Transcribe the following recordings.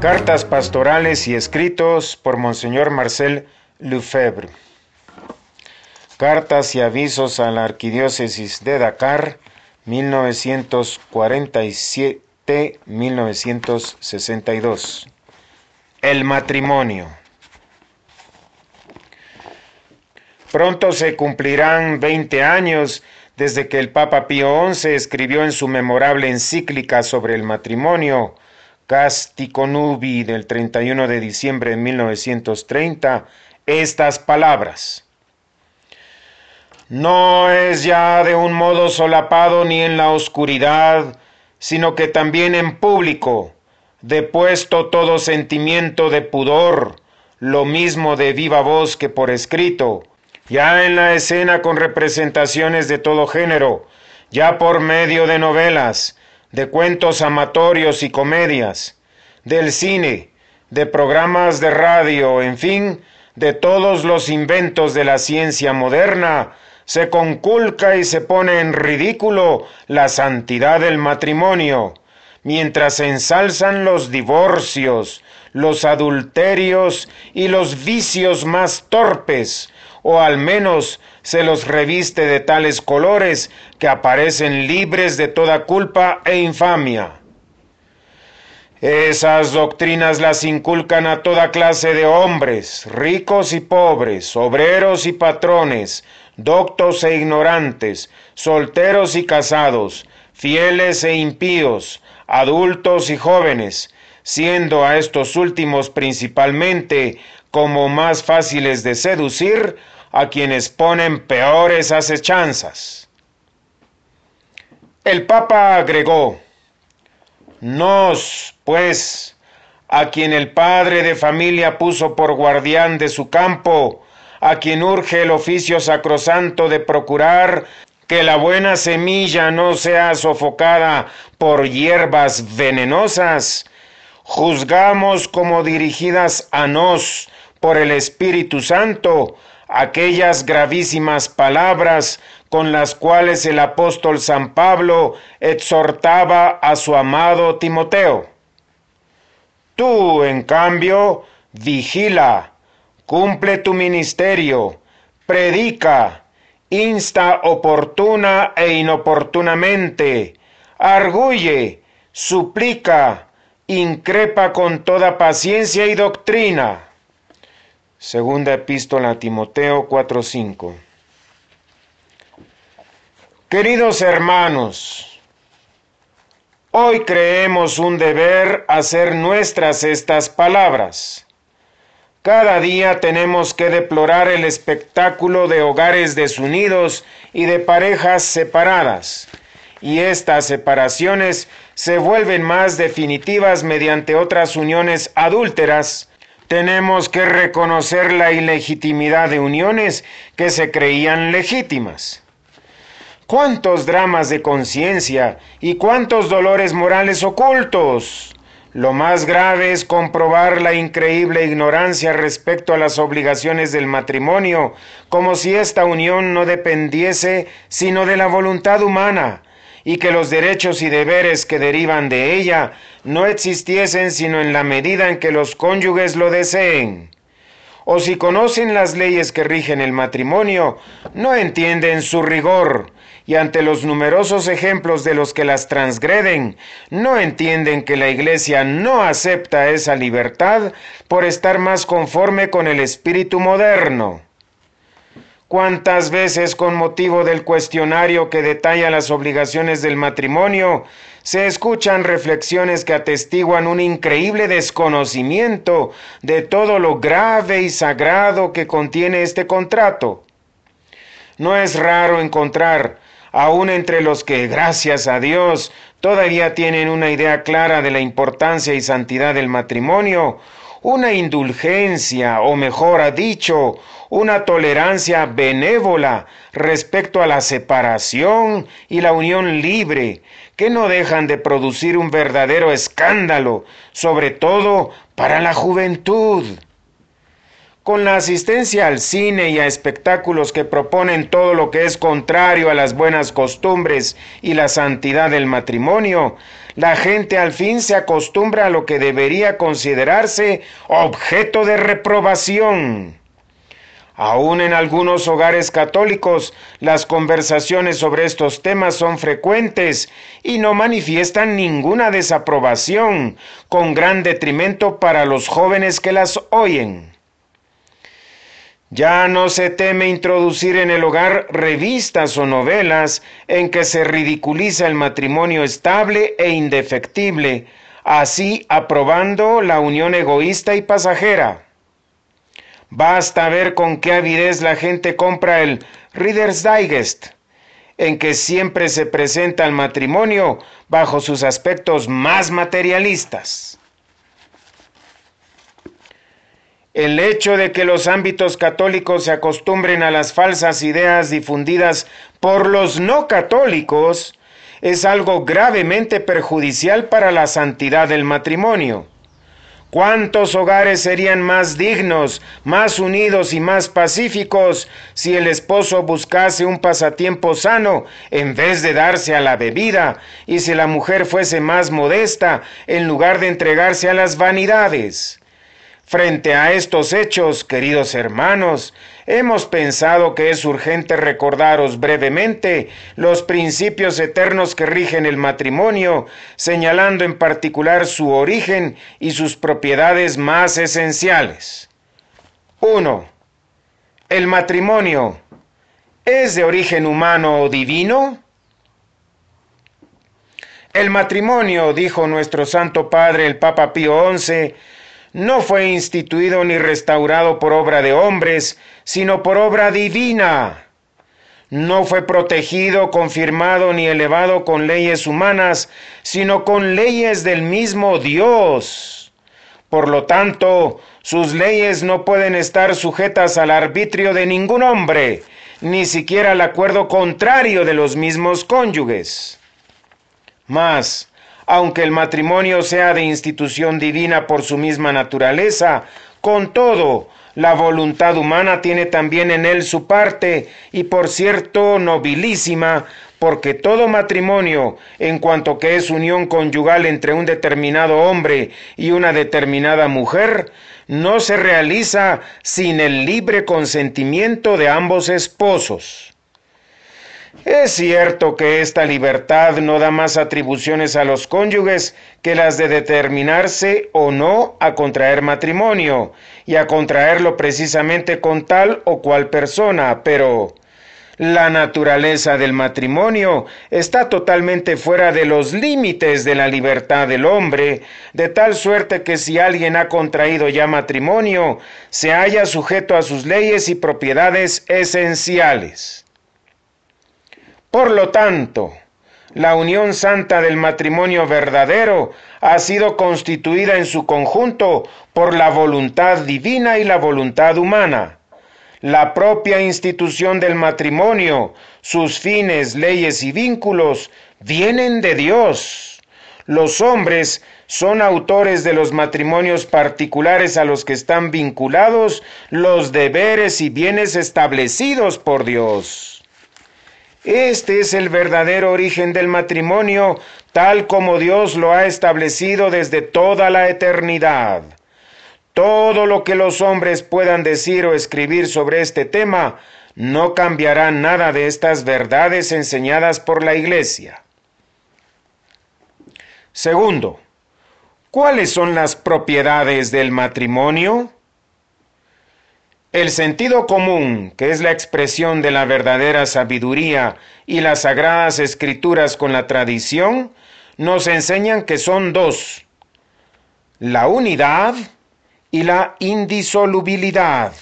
Cartas pastorales y escritos por Monseñor Marcel Lefebvre. Cartas y avisos a la Arquidiócesis de Dakar, 1947-1962. El matrimonio. Pronto se cumplirán 20 años desde que el Papa Pío XI escribió en su memorable encíclica sobre el matrimonio, Casticonubi, del 31 de diciembre de 1930, estas palabras. No es ya de un modo solapado ni en la oscuridad, sino que también en público, depuesto todo sentimiento de pudor, lo mismo de viva voz que por escrito, ya en la escena con representaciones de todo género, ya por medio de novelas, de cuentos amatorios y comedias, del cine, de programas de radio, en fin, de todos los inventos de la ciencia moderna, se conculca y se pone en ridículo la santidad del matrimonio, mientras ensalzan los divorcios, los adulterios y los vicios más torpes, o al menos se los reviste de tales colores que aparecen libres de toda culpa e infamia. Esas doctrinas las inculcan a toda clase de hombres, ricos y pobres, obreros y patrones, doctos e ignorantes, solteros y casados, fieles e impíos, adultos y jóvenes, siendo a estos últimos principalmente como más fáciles de seducir a quienes ponen peores asechanzas El Papa agregó, Nos, pues, a quien el padre de familia puso por guardián de su campo, a quien urge el oficio sacrosanto de procurar que la buena semilla no sea sofocada por hierbas venenosas, juzgamos como dirigidas a nos por el Espíritu Santo aquellas gravísimas palabras con las cuales el apóstol San Pablo exhortaba a su amado Timoteo. Tú, en cambio, vigila, cumple tu ministerio, predica, insta oportuna e inoportunamente, arguye, suplica, increpa con toda paciencia y doctrina Segunda epístola a Timoteo 4:5. Queridos hermanos, hoy creemos un deber hacer nuestras estas palabras. Cada día tenemos que deplorar el espectáculo de hogares desunidos y de parejas separadas, y estas separaciones se vuelven más definitivas mediante otras uniones adúlteras, tenemos que reconocer la ilegitimidad de uniones que se creían legítimas. ¿Cuántos dramas de conciencia y cuántos dolores morales ocultos? Lo más grave es comprobar la increíble ignorancia respecto a las obligaciones del matrimonio, como si esta unión no dependiese sino de la voluntad humana, y que los derechos y deberes que derivan de ella no existiesen sino en la medida en que los cónyuges lo deseen. O si conocen las leyes que rigen el matrimonio, no entienden su rigor, y ante los numerosos ejemplos de los que las transgreden, no entienden que la Iglesia no acepta esa libertad por estar más conforme con el espíritu moderno. ¿Cuántas veces con motivo del cuestionario que detalla las obligaciones del matrimonio se escuchan reflexiones que atestiguan un increíble desconocimiento de todo lo grave y sagrado que contiene este contrato? No es raro encontrar, aun entre los que, gracias a Dios, todavía tienen una idea clara de la importancia y santidad del matrimonio, una indulgencia, o mejor dicho, una tolerancia benévola respecto a la separación y la unión libre, que no dejan de producir un verdadero escándalo, sobre todo para la juventud. Con la asistencia al cine y a espectáculos que proponen todo lo que es contrario a las buenas costumbres y la santidad del matrimonio, la gente al fin se acostumbra a lo que debería considerarse objeto de reprobación. Aún en algunos hogares católicos, las conversaciones sobre estos temas son frecuentes y no manifiestan ninguna desaprobación, con gran detrimento para los jóvenes que las oyen. Ya no se teme introducir en el hogar revistas o novelas en que se ridiculiza el matrimonio estable e indefectible, así aprobando la unión egoísta y pasajera. Basta ver con qué avidez la gente compra el Reader's Digest, en que siempre se presenta el matrimonio bajo sus aspectos más materialistas. El hecho de que los ámbitos católicos se acostumbren a las falsas ideas difundidas por los no católicos es algo gravemente perjudicial para la santidad del matrimonio. ¿Cuántos hogares serían más dignos, más unidos y más pacíficos si el esposo buscase un pasatiempo sano en vez de darse a la bebida y si la mujer fuese más modesta en lugar de entregarse a las vanidades? Frente a estos hechos, queridos hermanos, hemos pensado que es urgente recordaros brevemente los principios eternos que rigen el matrimonio, señalando en particular su origen y sus propiedades más esenciales. 1. ¿El matrimonio es de origen humano o divino? El matrimonio, dijo nuestro Santo Padre el Papa Pío XI, no fue instituido ni restaurado por obra de hombres, sino por obra divina. No fue protegido, confirmado ni elevado con leyes humanas, sino con leyes del mismo Dios. Por lo tanto, sus leyes no pueden estar sujetas al arbitrio de ningún hombre, ni siquiera al acuerdo contrario de los mismos cónyuges. Mas, aunque el matrimonio sea de institución divina por su misma naturaleza, con todo, la voluntad humana tiene también en él su parte, y por cierto nobilísima, porque todo matrimonio, en cuanto que es unión conyugal entre un determinado hombre y una determinada mujer, no se realiza sin el libre consentimiento de ambos esposos. Es cierto que esta libertad no da más atribuciones a los cónyuges que las de determinarse o no a contraer matrimonio y a contraerlo precisamente con tal o cual persona, pero la naturaleza del matrimonio está totalmente fuera de los límites de la libertad del hombre, de tal suerte que si alguien ha contraído ya matrimonio, se halla sujeto a sus leyes y propiedades esenciales. Por lo tanto, la unión santa del matrimonio verdadero ha sido constituida en su conjunto por la voluntad divina y la voluntad humana. La propia institución del matrimonio, sus fines, leyes y vínculos vienen de Dios. Los hombres son autores de los matrimonios particulares a los que están vinculados los deberes y bienes establecidos por Dios. Este es el verdadero origen del matrimonio, tal como Dios lo ha establecido desde toda la eternidad. Todo lo que los hombres puedan decir o escribir sobre este tema no cambiará nada de estas verdades enseñadas por la Iglesia. Segundo, ¿cuáles son las propiedades del matrimonio? El sentido común, que es la expresión de la verdadera sabiduría y las sagradas escrituras con la tradición, nos enseñan que son dos, la unidad y la indisolubilidad.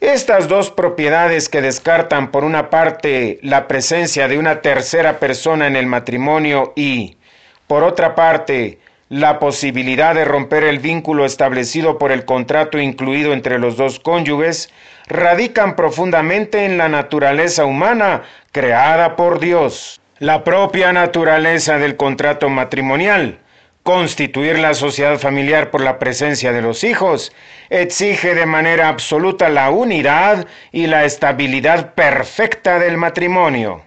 Estas dos propiedades que descartan por una parte la presencia de una tercera persona en el matrimonio y, por otra parte, la posibilidad de romper el vínculo establecido por el contrato incluido entre los dos cónyuges radican profundamente en la naturaleza humana creada por Dios. La propia naturaleza del contrato matrimonial, constituir la sociedad familiar por la presencia de los hijos, exige de manera absoluta la unidad y la estabilidad perfecta del matrimonio.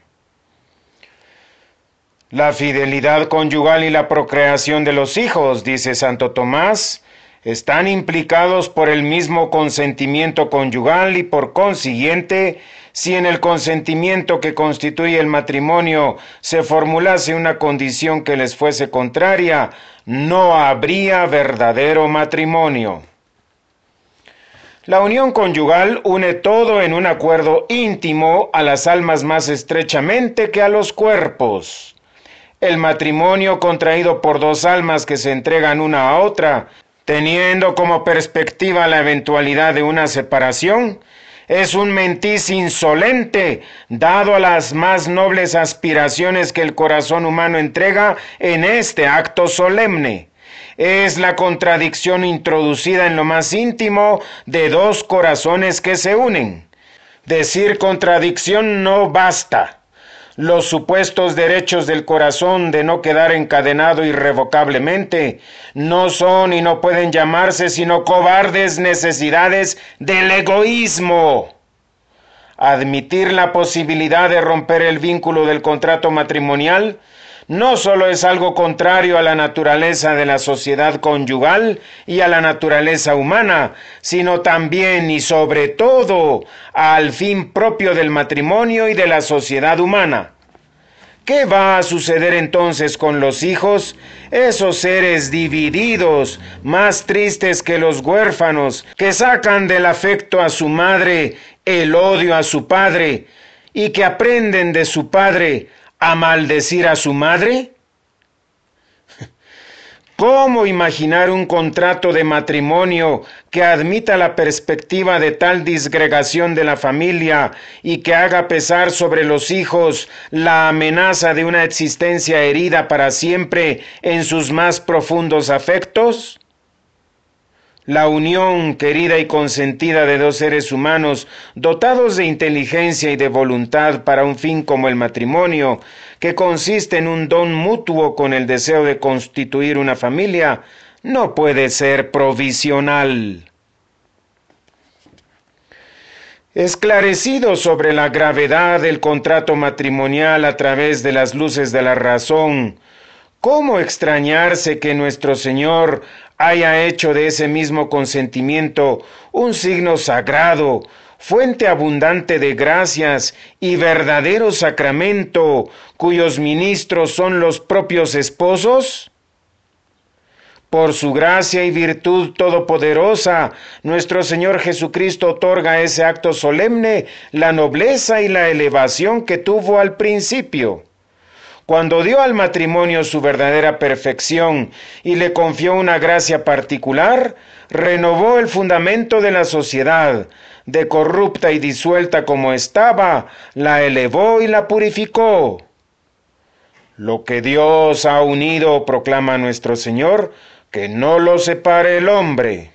La fidelidad conyugal y la procreación de los hijos, dice Santo Tomás, están implicados por el mismo consentimiento conyugal y por consiguiente, si en el consentimiento que constituye el matrimonio se formulase una condición que les fuese contraria, no habría verdadero matrimonio. La unión conyugal une todo en un acuerdo íntimo a las almas más estrechamente que a los cuerpos el matrimonio contraído por dos almas que se entregan una a otra, teniendo como perspectiva la eventualidad de una separación, es un mentis insolente, dado a las más nobles aspiraciones que el corazón humano entrega en este acto solemne. Es la contradicción introducida en lo más íntimo de dos corazones que se unen. Decir contradicción no basta los supuestos derechos del corazón de no quedar encadenado irrevocablemente, no son y no pueden llamarse sino cobardes necesidades del egoísmo. Admitir la posibilidad de romper el vínculo del contrato matrimonial no solo es algo contrario a la naturaleza de la sociedad conyugal y a la naturaleza humana, sino también y sobre todo al fin propio del matrimonio y de la sociedad humana. ¿Qué va a suceder entonces con los hijos, esos seres divididos, más tristes que los huérfanos, que sacan del afecto a su madre el odio a su padre, y que aprenden de su padre a maldecir a su madre? ¿Cómo imaginar un contrato de matrimonio que admita la perspectiva de tal disgregación de la familia y que haga pesar sobre los hijos la amenaza de una existencia herida para siempre en sus más profundos afectos? La unión querida y consentida de dos seres humanos dotados de inteligencia y de voluntad para un fin como el matrimonio, que consiste en un don mutuo con el deseo de constituir una familia, no puede ser provisional. Esclarecido sobre la gravedad del contrato matrimonial a través de las luces de la razón, ¿Cómo extrañarse que nuestro Señor haya hecho de ese mismo consentimiento un signo sagrado, fuente abundante de gracias y verdadero sacramento, cuyos ministros son los propios esposos? Por su gracia y virtud todopoderosa, nuestro Señor Jesucristo otorga a ese acto solemne la nobleza y la elevación que tuvo al principio cuando dio al matrimonio su verdadera perfección y le confió una gracia particular, renovó el fundamento de la sociedad, de corrupta y disuelta como estaba, la elevó y la purificó. Lo que Dios ha unido, proclama nuestro Señor, que no lo separe el hombre.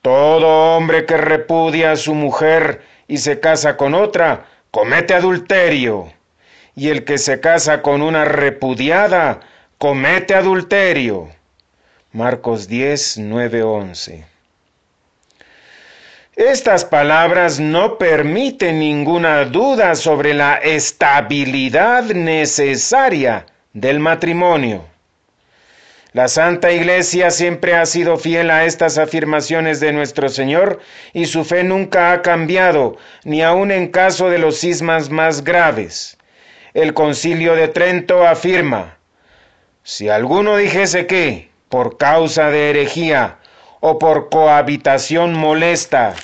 Todo hombre que repudia a su mujer y se casa con otra, comete adulterio y el que se casa con una repudiada comete adulterio. Marcos 10, 9, 11. Estas palabras no permiten ninguna duda sobre la estabilidad necesaria del matrimonio. La Santa Iglesia siempre ha sido fiel a estas afirmaciones de nuestro Señor y su fe nunca ha cambiado, ni aun en caso de los cismas más graves el concilio de Trento afirma, si alguno dijese que, por causa de herejía, o por cohabitación molesta,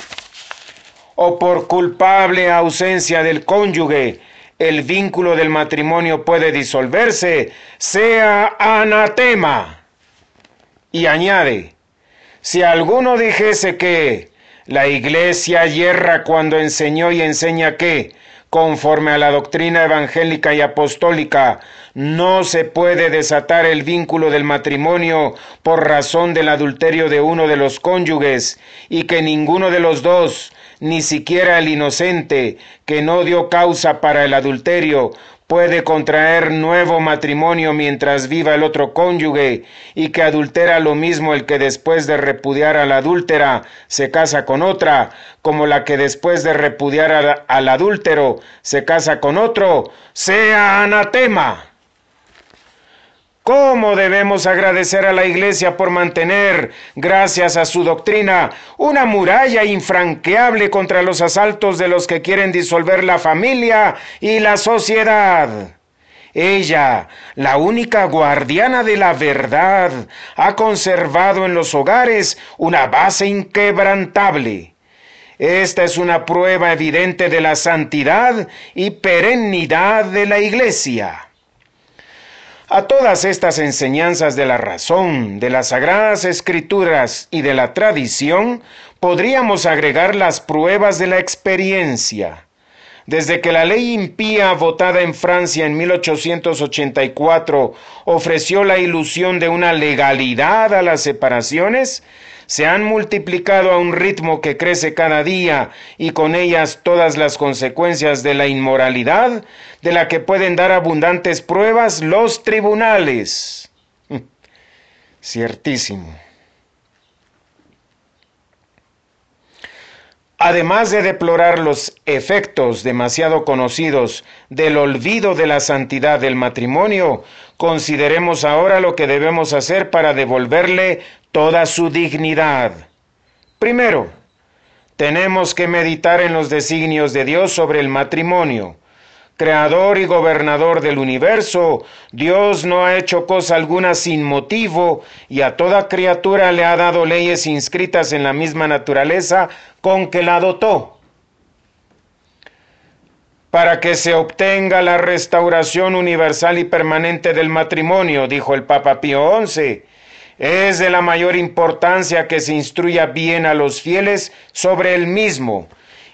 o por culpable ausencia del cónyuge, el vínculo del matrimonio puede disolverse, sea anatema. Y añade, si alguno dijese que la iglesia hierra cuando enseñó y enseña que conforme a la doctrina evangélica y apostólica, no se puede desatar el vínculo del matrimonio por razón del adulterio de uno de los cónyuges, y que ninguno de los dos, ni siquiera el inocente, que no dio causa para el adulterio, puede contraer nuevo matrimonio mientras viva el otro cónyuge y que adultera lo mismo el que después de repudiar a la adúltera se casa con otra, como la que después de repudiar al adúltero se casa con otro, sea anatema. ¿Cómo debemos agradecer a la Iglesia por mantener, gracias a su doctrina, una muralla infranqueable contra los asaltos de los que quieren disolver la familia y la sociedad? Ella, la única guardiana de la verdad, ha conservado en los hogares una base inquebrantable. Esta es una prueba evidente de la santidad y perennidad de la Iglesia. A todas estas enseñanzas de la razón, de las sagradas escrituras y de la tradición, podríamos agregar las pruebas de la experiencia. Desde que la ley impía votada en Francia en 1884 ofreció la ilusión de una legalidad a las separaciones, se han multiplicado a un ritmo que crece cada día y con ellas todas las consecuencias de la inmoralidad, de la que pueden dar abundantes pruebas los tribunales. Ciertísimo. Además de deplorar los efectos demasiado conocidos del olvido de la santidad del matrimonio, consideremos ahora lo que debemos hacer para devolverle toda su dignidad. Primero, tenemos que meditar en los designios de Dios sobre el matrimonio. Creador y gobernador del universo, Dios no ha hecho cosa alguna sin motivo y a toda criatura le ha dado leyes inscritas en la misma naturaleza con que la dotó. Para que se obtenga la restauración universal y permanente del matrimonio, dijo el Papa Pío XI, es de la mayor importancia que se instruya bien a los fieles sobre el mismo,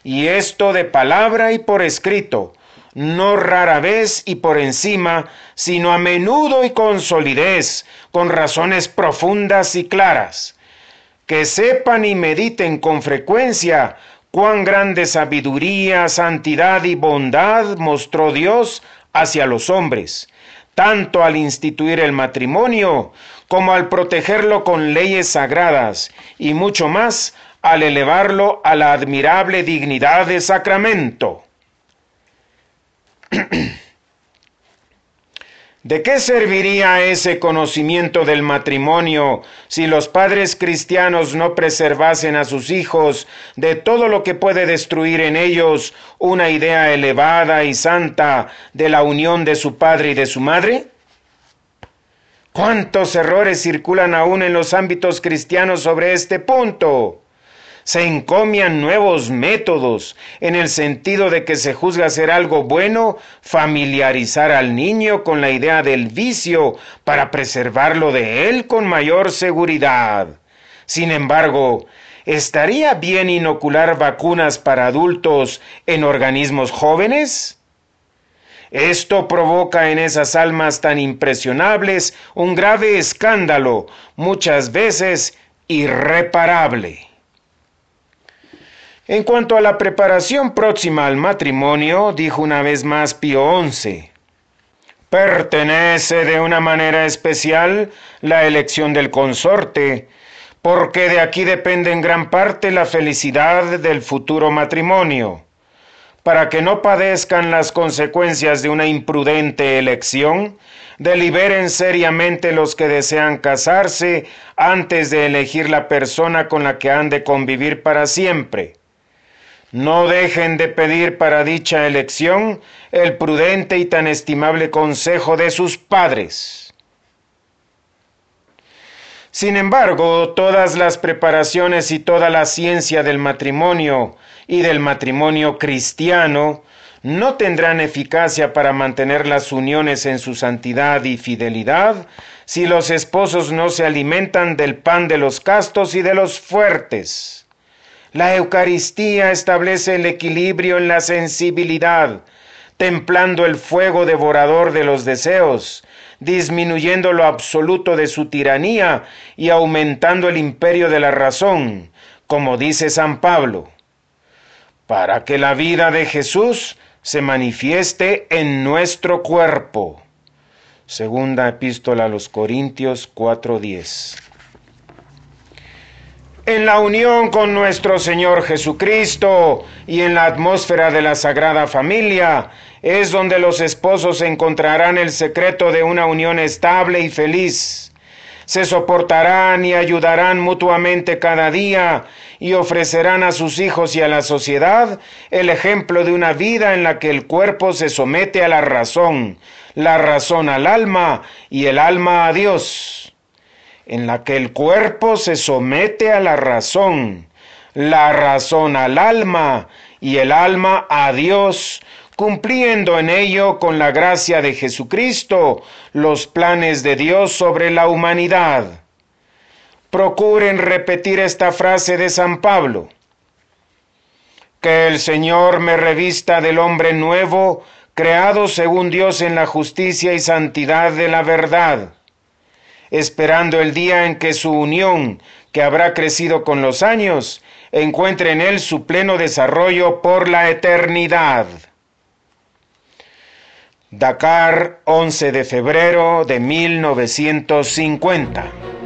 y esto de palabra y por escrito, no rara vez y por encima, sino a menudo y con solidez, con razones profundas y claras. Que sepan y mediten con frecuencia cuán grande sabiduría, santidad y bondad mostró Dios hacia los hombres tanto al instituir el matrimonio como al protegerlo con leyes sagradas y mucho más al elevarlo a la admirable dignidad de sacramento. ¿De qué serviría ese conocimiento del matrimonio si los padres cristianos no preservasen a sus hijos de todo lo que puede destruir en ellos una idea elevada y santa de la unión de su padre y de su madre? ¿Cuántos errores circulan aún en los ámbitos cristianos sobre este punto? se encomian nuevos métodos en el sentido de que se juzga ser algo bueno familiarizar al niño con la idea del vicio para preservarlo de él con mayor seguridad. Sin embargo, ¿estaría bien inocular vacunas para adultos en organismos jóvenes? Esto provoca en esas almas tan impresionables un grave escándalo, muchas veces irreparable. En cuanto a la preparación próxima al matrimonio, dijo una vez más Pío XI, pertenece de una manera especial la elección del consorte, porque de aquí depende en gran parte la felicidad del futuro matrimonio. Para que no padezcan las consecuencias de una imprudente elección, deliberen seriamente los que desean casarse antes de elegir la persona con la que han de convivir para siempre. No dejen de pedir para dicha elección el prudente y tan estimable consejo de sus padres. Sin embargo, todas las preparaciones y toda la ciencia del matrimonio y del matrimonio cristiano no tendrán eficacia para mantener las uniones en su santidad y fidelidad si los esposos no se alimentan del pan de los castos y de los fuertes. La Eucaristía establece el equilibrio en la sensibilidad, templando el fuego devorador de los deseos, disminuyendo lo absoluto de su tiranía y aumentando el imperio de la razón, como dice San Pablo, para que la vida de Jesús se manifieste en nuestro cuerpo. Segunda epístola a los Corintios 4:10 en la unión con nuestro Señor Jesucristo y en la atmósfera de la Sagrada Familia, es donde los esposos encontrarán el secreto de una unión estable y feliz. Se soportarán y ayudarán mutuamente cada día y ofrecerán a sus hijos y a la sociedad el ejemplo de una vida en la que el cuerpo se somete a la razón, la razón al alma y el alma a Dios en la que el cuerpo se somete a la razón, la razón al alma y el alma a Dios, cumpliendo en ello con la gracia de Jesucristo los planes de Dios sobre la humanidad. Procuren repetir esta frase de San Pablo. Que el Señor me revista del hombre nuevo, creado según Dios en la justicia y santidad de la verdad esperando el día en que su unión, que habrá crecido con los años, encuentre en él su pleno desarrollo por la eternidad. Dakar, 11 de febrero de 1950.